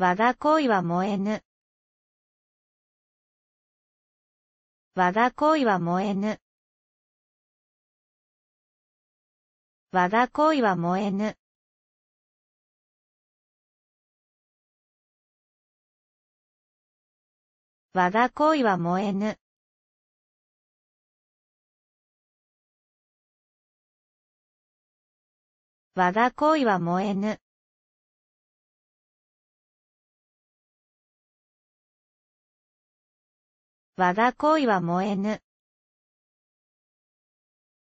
わが恋は燃えぬ。わが恋は燃えぬ。わが恋は燃えぬ。わが恋は燃えぬ。わが恋は燃えぬ。我が恋は燃えぬ。